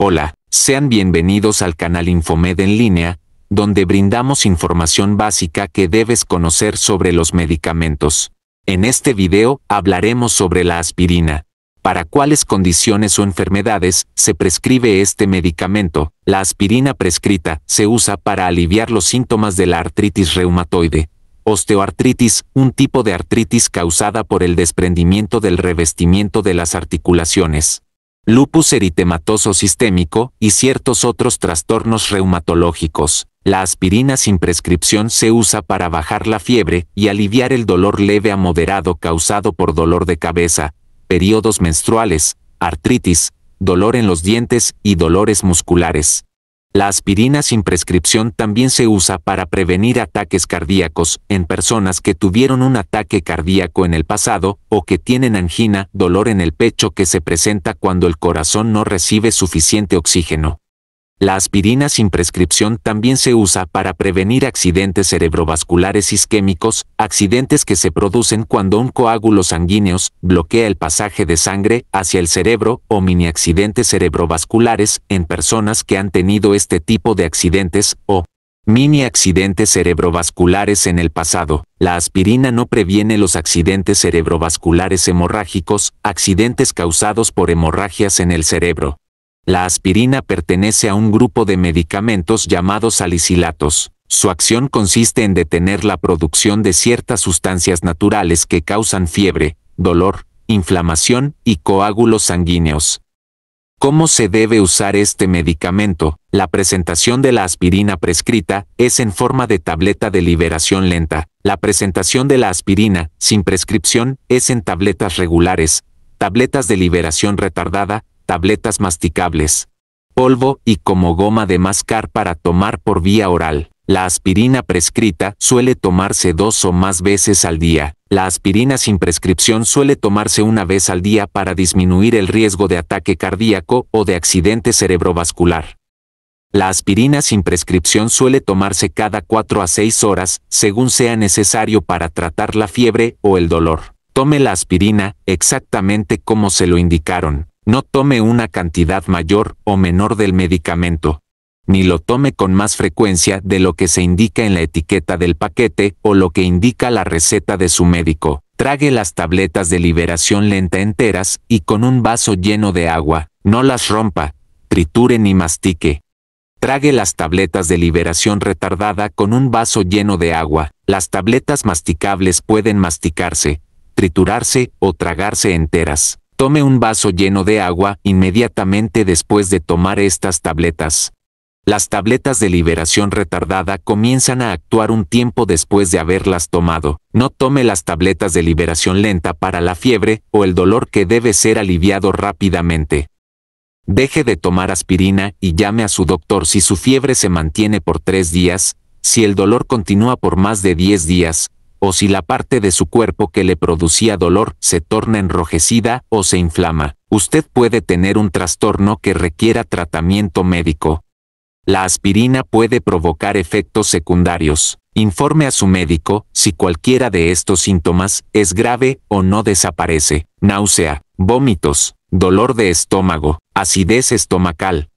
Hola, sean bienvenidos al canal Infomed en línea, donde brindamos información básica que debes conocer sobre los medicamentos. En este video hablaremos sobre la aspirina. Para cuáles condiciones o enfermedades se prescribe este medicamento, la aspirina prescrita se usa para aliviar los síntomas de la artritis reumatoide, osteoartritis, un tipo de artritis causada por el desprendimiento del revestimiento de las articulaciones lupus eritematoso sistémico y ciertos otros trastornos reumatológicos. La aspirina sin prescripción se usa para bajar la fiebre y aliviar el dolor leve a moderado causado por dolor de cabeza, periodos menstruales, artritis, dolor en los dientes y dolores musculares. La aspirina sin prescripción también se usa para prevenir ataques cardíacos en personas que tuvieron un ataque cardíaco en el pasado o que tienen angina, dolor en el pecho que se presenta cuando el corazón no recibe suficiente oxígeno. La aspirina sin prescripción también se usa para prevenir accidentes cerebrovasculares isquémicos, accidentes que se producen cuando un coágulo sanguíneo bloquea el pasaje de sangre hacia el cerebro o mini accidentes cerebrovasculares en personas que han tenido este tipo de accidentes o mini accidentes cerebrovasculares en el pasado. La aspirina no previene los accidentes cerebrovasculares hemorrágicos, accidentes causados por hemorragias en el cerebro. La aspirina pertenece a un grupo de medicamentos llamados salicilatos. Su acción consiste en detener la producción de ciertas sustancias naturales que causan fiebre, dolor, inflamación y coágulos sanguíneos. ¿Cómo se debe usar este medicamento? La presentación de la aspirina prescrita es en forma de tableta de liberación lenta. La presentación de la aspirina sin prescripción es en tabletas regulares, tabletas de liberación retardada tabletas masticables, polvo y como goma de mascar para tomar por vía oral. La aspirina prescrita suele tomarse dos o más veces al día. La aspirina sin prescripción suele tomarse una vez al día para disminuir el riesgo de ataque cardíaco o de accidente cerebrovascular. La aspirina sin prescripción suele tomarse cada 4 a 6 horas, según sea necesario para tratar la fiebre o el dolor. Tome la aspirina exactamente como se lo indicaron. No tome una cantidad mayor o menor del medicamento, ni lo tome con más frecuencia de lo que se indica en la etiqueta del paquete o lo que indica la receta de su médico. Trague las tabletas de liberación lenta enteras y con un vaso lleno de agua. No las rompa, triture ni mastique. Trague las tabletas de liberación retardada con un vaso lleno de agua. Las tabletas masticables pueden masticarse, triturarse o tragarse enteras. Tome un vaso lleno de agua inmediatamente después de tomar estas tabletas. Las tabletas de liberación retardada comienzan a actuar un tiempo después de haberlas tomado. No tome las tabletas de liberación lenta para la fiebre o el dolor que debe ser aliviado rápidamente. Deje de tomar aspirina y llame a su doctor si su fiebre se mantiene por tres días, si el dolor continúa por más de 10 días, o si la parte de su cuerpo que le producía dolor se torna enrojecida o se inflama. Usted puede tener un trastorno que requiera tratamiento médico. La aspirina puede provocar efectos secundarios. Informe a su médico si cualquiera de estos síntomas es grave o no desaparece. Náusea, vómitos, dolor de estómago, acidez estomacal,